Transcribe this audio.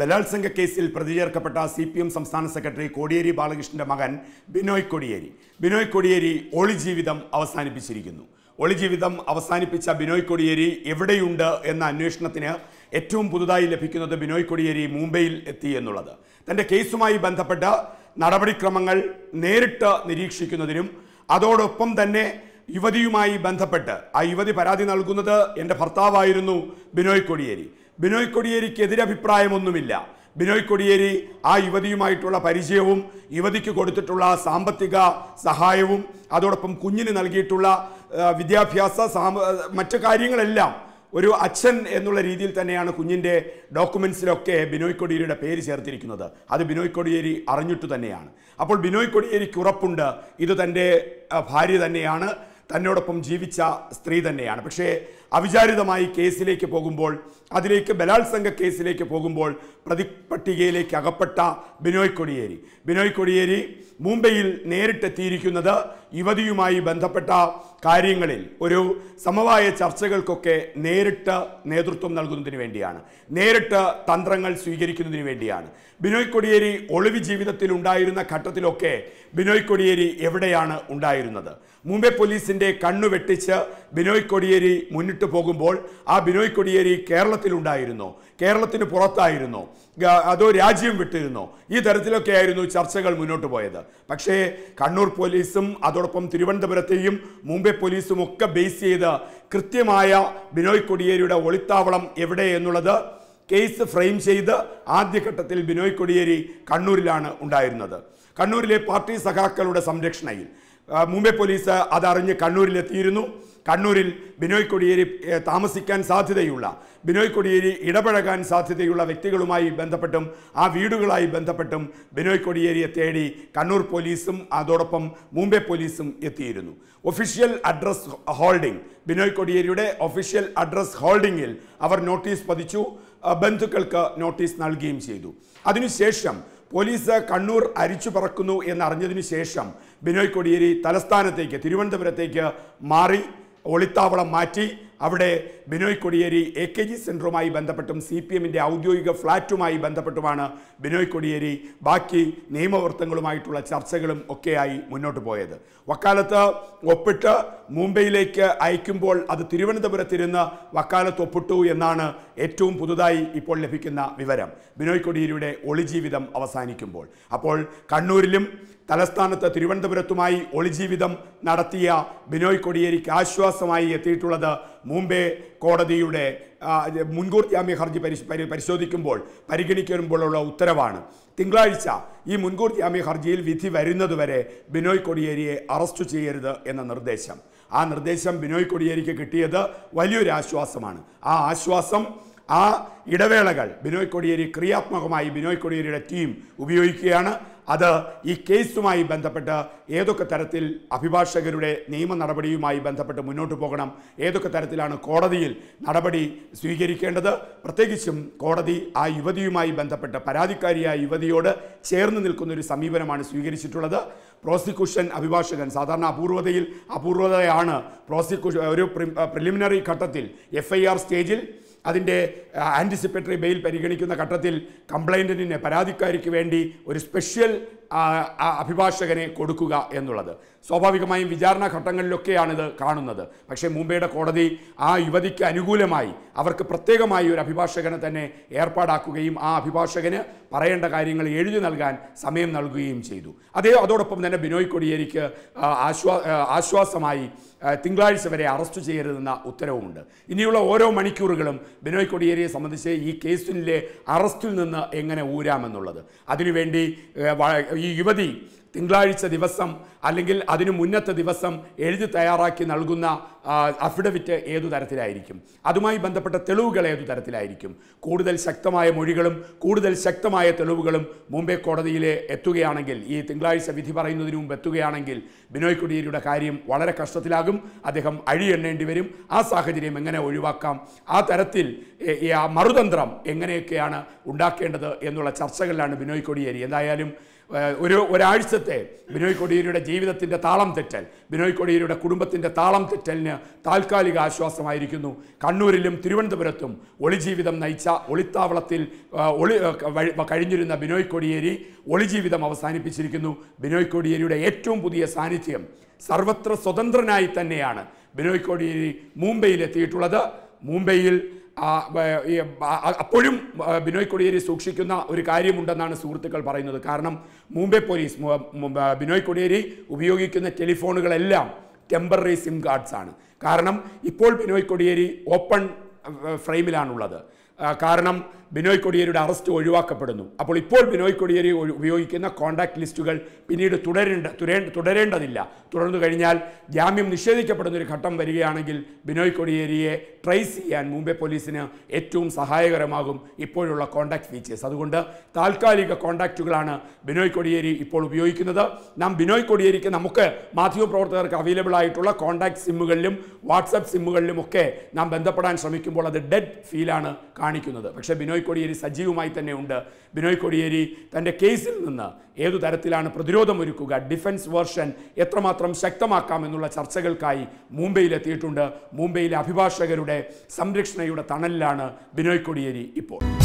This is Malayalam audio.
ബലാത്സംഗ കേസിൽ പ്രതി ചേർക്കപ്പെട്ട സി പി എം സംസ്ഥാന സെക്രട്ടറി കോടിയേരി ബാലകൃഷ്ണന്റെ മകൻ ബിനോയ് കോടിയേരി ബിനോയ് കോടിയേരി ഒളി ജീവിതം അവസാനിപ്പിച്ചിരിക്കുന്നു ഒളി ജീവിതം അവസാനിപ്പിച്ച ബിനോയ് കോടിയേരി എവിടെയുണ്ട് എന്ന അന്വേഷണത്തിന് ഏറ്റവും പുതുതായി ലഭിക്കുന്നത് ബിനോയ് കോടിയേരി മുംബൈയിൽ എത്തി എന്നുള്ളത് തൻ്റെ കേസുമായി ബന്ധപ്പെട്ട നടപടിക്രമങ്ങൾ നേരിട്ട് നിരീക്ഷിക്കുന്നതിനും അതോടൊപ്പം തന്നെ യുവതിയുമായി ബന്ധപ്പെട്ട് ആ യുവതി പരാതി നൽകുന്നത് എൻ്റെ ഭർത്താവായിരുന്നു ബിനോയ് കോടിയേരി ബിനോയ് കൊടിയേരിക്ക് എതിരഭിപ്രായമൊന്നുമില്ല ബിനോയ് കൊടിയേരി ആ യുവതിയുമായിട്ടുള്ള പരിചയവും യുവതിക്ക് കൊടുത്തിട്ടുള്ള സാമ്പത്തിക സഹായവും അതോടൊപ്പം കുഞ്ഞിന് നൽകിയിട്ടുള്ള വിദ്യാഭ്യാസ സാമ മറ്റു കാര്യങ്ങളെല്ലാം ഒരു അച്ഛൻ എന്നുള്ള രീതിയിൽ തന്നെയാണ് കുഞ്ഞിൻ്റെ ഡോക്യുമെൻസിലൊക്കെ ബിനോയ് കൊടിയേരിയുടെ പേര് ചേർത്തിരിക്കുന്നത് അത് ബിനോയ് കൊടിയേരി അറിഞ്ഞിട്ട് തന്നെയാണ് അപ്പോൾ ബിനോയ് കൊടിയേരിക്ക് ഉറപ്പുണ്ട് ഇത് തൻ്റെ ഭാര്യ തന്നെയാണ് തന്നോടൊപ്പം ജീവിച്ച സ്ത്രീ തന്നെയാണ് പക്ഷേ അവിചാരിതമായി കേസിലേക്ക് പോകുമ്പോൾ അതിലേക്ക് ബലാത്സംഗ കേസിലേക്ക് പോകുമ്പോൾ പ്രതിപട്ടികയിലേക്ക് അകപ്പെട്ട ബിനോയ് കൊടിയേരി ബിനോയ് കൊടിയേരി മുംബൈയിൽ നേരിട്ടെത്തിയിരിക്കുന്നത് യുവതിയുമായി ബന്ധപ്പെട്ട കാര്യങ്ങളിൽ ഒരു സമവായ ചർച്ചകൾക്കൊക്കെ നേരിട്ട് നേതൃത്വം നൽകുന്നതിന് വേണ്ടിയാണ് നേരിട്ട് തന്ത്രങ്ങൾ സ്വീകരിക്കുന്നതിന് വേണ്ടിയാണ് ബിനോയ് കൊടിയേരി ഒളിവ് ജീവിതത്തിൽ ഉണ്ടായിരുന്ന ഘട്ടത്തിലൊക്കെ ബിനോയ് കൊടിയേരി എവിടെയാണ് ഉണ്ടായിരുന്നത് മുംബൈ പോലീസിൻ്റെ കണ്ണു വെട്ടിച്ച് ബിനോയ് കൊടിയേരി മുന്നിട്ട് പോകുമ്പോൾ ആ ബിനോയ് കൊടിയേരി കേരളത്തിലുണ്ടായിരുന്നോ കേരളത്തിന് പുറത്തായിരുന്നു അതോ രാജ്യം വിട്ടിരുന്നോ ഈ തരത്തിലൊക്കെ ആയിരുന്നു ചർച്ചകൾ മുന്നോട്ട് പോയത് പക്ഷേ കണ്ണൂർ പോലീസും അതോ അതോടൊപ്പം തിരുവനന്തപുരത്തെയും മുംബൈ പോലീസും ഒക്കെ ബേസ് ചെയ്ത് കൃത്യമായ ബിനോയ് കൊടിയേരിയുടെ ഒളിത്താവളം എവിടെ എന്നുള്ളത് കേസ് ഫ്രെയിം ചെയ്ത് ആദ്യഘട്ടത്തിൽ ബിനോയ് കൊടിയേരി കണ്ണൂരിലാണ് ഉണ്ടായിരുന്നത് കണ്ണൂരിലെ പാർട്ടി സഖാക്കളുടെ സംരക്ഷണയിൽ മുംബൈ പോലീസ് അതറിഞ്ഞ് കണ്ണൂരിലെത്തിയിരുന്നു കണ്ണൂരിൽ ബിനോയ് കൊടിയേരി താമസിക്കാൻ സാധ്യതയുള്ള ബിനോയ് കൊടിയേരി ഇടപഴകാൻ സാധ്യതയുള്ള വ്യക്തികളുമായി ബന്ധപ്പെട്ടും ആ വീടുകളായി ബന്ധപ്പെട്ടും ബിനോയ് കൊടിയേരിയെ തേടി കണ്ണൂർ പോലീസും അതോടൊപ്പം മുംബൈ പോലീസും എത്തിയിരുന്നു ഒഫീഷ്യൽ അഡ്രസ് ഹോൾഡിംഗ് ബിനോയ് കൊടിയേരിയുടെ ഒഫീഷ്യൽ അഡ്രസ് ഹോൾഡിംഗിൽ അവർ നോട്ടീസ് പതിച്ചു ബന്ധുക്കൾക്ക് നോട്ടീസ് നൽകുകയും ചെയ്തു അതിനുശേഷം പോലീസ് കണ്ണൂർ അരിച്ചു പറക്കുന്നു എന്നറിഞ്ഞതിനു ശേഷം ബിനോയ് കൊടിയേരി തലസ്ഥാനത്തേക്ക് തിരുവനന്തപുരത്തേക്ക് മാറി ഒളിത്താവളം മാറ്റി അവിടെ Binoy Kodiyeri A K G സെൻറ്ററുമായി ബന്ധപ്പെട്ടും സി പി എമ്മിൻ്റെ ഔദ്യോഗിക ഫ്ലാറ്റുമായി ബന്ധപ്പെട്ടുമാണ് ബിനോയ് കൊടിയേരി ബാക്കി നിയമവൃത്തങ്ങളുമായിട്ടുള്ള ചർച്ചകളും ഒക്കെയായി മുന്നോട്ട് പോയത് വക്കാലത്ത് ഒപ്പിട്ട് മുംബൈയിലേക്ക് അയക്കുമ്പോൾ അത് തിരുവനന്തപുരത്തിരുന്ന് വക്കാലത്ത് ഒപ്പിട്ടു എന്നാണ് ഏറ്റവും പുതുതായി ഇപ്പോൾ ലഭിക്കുന്ന വിവരം ബിനോയ് കൊടിയിരിയുടെ ഒളിജീവിതം അവസാനിക്കുമ്പോൾ അപ്പോൾ കണ്ണൂരിലും തലസ്ഥാനത്ത് തിരുവനന്തപുരത്തുമായി ഒളിജീവിതം നടത്തിയ ബിനോയ് കൊടിയേരിക്ക് ആശ്വാസമായി എത്തിയിട്ടുള്ളത് മുംബൈ കോടതിയുടെ മുൻകൂർ ജാമ്യ ഹർജി പരി പരിശോധിക്കുമ്പോൾ പരിഗണിക്കുമ്പോഴുള്ള ഉത്തരവാണ് തിങ്കളാഴ്ച ഈ മുൻകൂർ ജാമ്യ ഹർജിയിൽ വിധി വരുന്നതുവരെ ബിനോയ് കൊടിയേരിയെ അറസ്റ്റ് ചെയ്യരുത് എന്ന നിർദ്ദേശം ആ നിർദ്ദേശം ബിനോയ് കൊടിയേരിക്ക് കിട്ടിയത് വലിയൊരു ആശ്വാസമാണ് ആ ആശ്വാസം ആ ഇടവേളകൾ ബിനോയ് കൊടിയേരി ക്രിയാത്മകമായി ബിനോയ് കൊടിയേരിയുടെ ടീം ഉപയോഗിക്കുകയാണ് അത് ഈ കേസുമായി ബന്ധപ്പെട്ട് ഏതൊക്കെ തരത്തിൽ അഭിഭാഷകരുടെ നിയമ നടപടിയുമായി ബന്ധപ്പെട്ട് മുന്നോട്ട് പോകണം ഏതൊക്കെ തരത്തിലാണ് കോടതിയിൽ നടപടി സ്വീകരിക്കേണ്ടത് പ്രത്യേകിച്ചും കോടതി ആ യുവതിയുമായി ബന്ധപ്പെട്ട് പരാതിക്കാരിയായ യുവതിയോട് ചേർന്ന് നിൽക്കുന്ന ഒരു സമീപനമാണ് സ്വീകരിച്ചിട്ടുള്ളത് പ്രോസിക്യൂഷൻ അഭിഭാഷകൻ സാധാരണ അപൂർവതയിൽ അപൂർവതയാണ് പ്രോസിക്യൂഷൻ ഒരു പ്രിലിമിനറി ഘട്ടത്തിൽ എഫ് സ്റ്റേജിൽ അതിൻ്റെ ആൻറ്റിസിപ്പേറ്ററി ബെയിൽ പരിഗണിക്കുന്ന ഘട്ടത്തിൽ കംപ്ലൈൻറ്റിനെ പരാതിക്കാരിക്ക് വേണ്ടി ഒരു സ്പെഷ്യൽ അഭിഭാഷകനെ കൊടുക്കുക എന്നുള്ളത് സ്വാഭാവികമായും വിചാരണ ഘട്ടങ്ങളിലൊക്കെയാണിത് കാണുന്നത് പക്ഷേ മുംബൈയുടെ കോടതി ആ യുവതിക്ക് അനുകൂലമായി അവർക്ക് പ്രത്യേകമായി ഒരു അഭിഭാഷകനെ തന്നെ ഏർപ്പാടാക്കുകയും ആ അഭിഭാഷകന് പറയേണ്ട കാര്യങ്ങൾ എഴുതി നൽകാൻ സമയം നൽകുകയും ചെയ്തു അതേ അതോടൊപ്പം തന്നെ ബിനോയ് കൊടിയേരിക്ക് ആശ്വാ ആശ്വാസമായി തിങ്കളാഴ്ച വരെ അറസ്റ്റ് ചെയ്യരുതെന്ന ഉത്തരവുമുണ്ട് ഇനിയുള്ള ഓരോ മണിക്കൂറുകളും ബിനോയ് കൊടിയേരിയെ സംബന്ധിച്ച് ഈ കേസിലെ അറസ്റ്റിൽ നിന്ന് എങ്ങനെ ഊരാമെന്നുള്ളത് അതിനുവേണ്ടി ഈ യുവതി തിങ്കളാഴ്ച ദിവസം അല്ലെങ്കിൽ അതിനു മുന്നത്തെ ദിവസം എഴുതി തയ്യാറാക്കി നൽകുന്ന അഫിഡവിറ്റ് ഏതു തരത്തിലായിരിക്കും അതുമായി ബന്ധപ്പെട്ട തെളിവുകൾ ഏതു തരത്തിലായിരിക്കും കൂടുതൽ ശക്തമായ മൊഴികളും കൂടുതൽ ശക്തമായ തെളിവുകളും മുംബൈ കോടതിയിൽ എത്തുകയാണെങ്കിൽ ഈ തിങ്കളാഴ്ച വിധി പറയുന്നതിന് മുമ്പ് എത്തുകയാണെങ്കിൽ ബിനോയ് കുടിയേരിയുടെ കാര്യം വളരെ കഷ്ടത്തിലാകും അദ്ദേഹം അഴിയെണ്ണേണ്ടി വരും ആ സാഹചര്യം എങ്ങനെ ഒഴിവാക്കാം ആ തരത്തിൽ മറുതന്ത്രം എങ്ങനെയൊക്കെയാണ് ഉണ്ടാക്കേണ്ടത് എന്നുള്ള ചർച്ചകളിലാണ് ബിനോയ് കൊടിയേരി എന്തായാലും ഒരു ഒരാഴ്ചത്തെ ബിനോയ് കൊടിയേരിയുടെ ജീവിതത്തിൻ്റെ താളം തെറ്റൽ ബിനോയ് കൊടിയേരിയുടെ കുടുംബത്തിൻ്റെ താളം തെറ്റലിന് താൽക്കാലിക ആശ്വാസമായിരിക്കുന്നു കണ്ണൂരിലും തിരുവനന്തപുരത്തും ഒളിജീവിതം നയിച്ച ഒളിത്താവളത്തിൽ ഒളി കഴിഞ്ഞിരുന്ന ബിനോയ് കൊടിയേരി ഒളിജീവിതം അവസാനിപ്പിച്ചിരിക്കുന്നു ബിനോയ് കൊടിയേരിയുടെ ഏറ്റവും പുതിയ സാന്നിധ്യം സർവത്ര സ്വതന്ത്രനായി തന്നെയാണ് ബിനോയ് കോടിയേരി മുംബൈയിൽ എത്തിയിട്ടുള്ളത് മുംബൈയിൽ അപ്പോഴും ബിനോയ് കൊടിയേരി സൂക്ഷിക്കുന്ന ഒരു കാര്യമുണ്ടെന്നാണ് സുഹൃത്തുക്കൾ പറയുന്നത് കാരണം മുംബൈ പോലീസ് ബിനോയ് കൊടിയേരി ഉപയോഗിക്കുന്ന ടെലിഫോണുകളെല്ലാം ടെമ്പററി സിം കാർഡ്സ് ആണ് കാരണം ഇപ്പോൾ ബിനോയ് കൊടിയേരി ഓപ്പൺ ഫ്രെയിമിലാണുള്ളത് കാരണം ബിനോയ് കൊടിയേരിയുടെ അറസ്റ്റ് ഒഴിവാക്കപ്പെടുന്നു അപ്പോൾ ഇപ്പോൾ ബിനോയ് കൊടിയേരി ഉപയോഗിക്കുന്ന കോൺടാക്ട് ലിസ്റ്റുകൾ പിന്നീട് തുടരേണ്ട തുടരേണ്ടതില്ല തുടർന്നു കഴിഞ്ഞാൽ ജാമ്യം നിഷേധിക്കപ്പെടുന്ന ഒരു ഘട്ടം വരികയാണെങ്കിൽ ബിനോയ് കൊടിയേരിയെ ട്രേസ് ചെയ്യാൻ മുംബൈ പോലീസിന് ഏറ്റവും സഹായകരമാകും ഇപ്പോഴുള്ള കോൺടാക്ട് ഫീച്ചേഴ്സ് അതുകൊണ്ട് താൽക്കാലിക കോൺടാക്റ്റുകളാണ് ബിനോയ് കൊടിയേരി ഇപ്പോൾ ഉപയോഗിക്കുന്നത് നാം ബിനോയ് കൊടിയേരിക്ക് നമുക്ക് മാധ്യമപ്രവർത്തകർക്ക് അവൈലബിൾ ആയിട്ടുള്ള കോൺടാക്ട് സിമ്മുകളിലും വാട്സപ്പ് സിമ്മുകളിലും ഒക്കെ നാം ബന്ധപ്പെടാൻ ശ്രമിക്കുമ്പോൾ അത് ഡെഡ് ഫീലാണ് കാണിക്കുന്നത് പക്ഷേ ബിനോയ് ബിനോയ് കോടിയേരി സജീവമായി തന്നെ ഉണ്ട് ബിനോയ് കോടിയേരി തൻ്റെ കേസിൽ നിന്ന് ഏതു തരത്തിലാണ് പ്രതിരോധം ഒരുക്കുക ഡിഫൻസ് വേർഷൻ എത്രമാത്രം ശക്തമാക്കാം എന്നുള്ള ചർച്ചകൾക്കായി മുംബൈയിലെത്തിയിട്ടുണ്ട് മുംബൈയിലെ അഭിഭാഷകരുടെ സംരക്ഷണയുടെ തണലിലാണ് ബിനോയ് കോടിയേരി ഇപ്പോൾ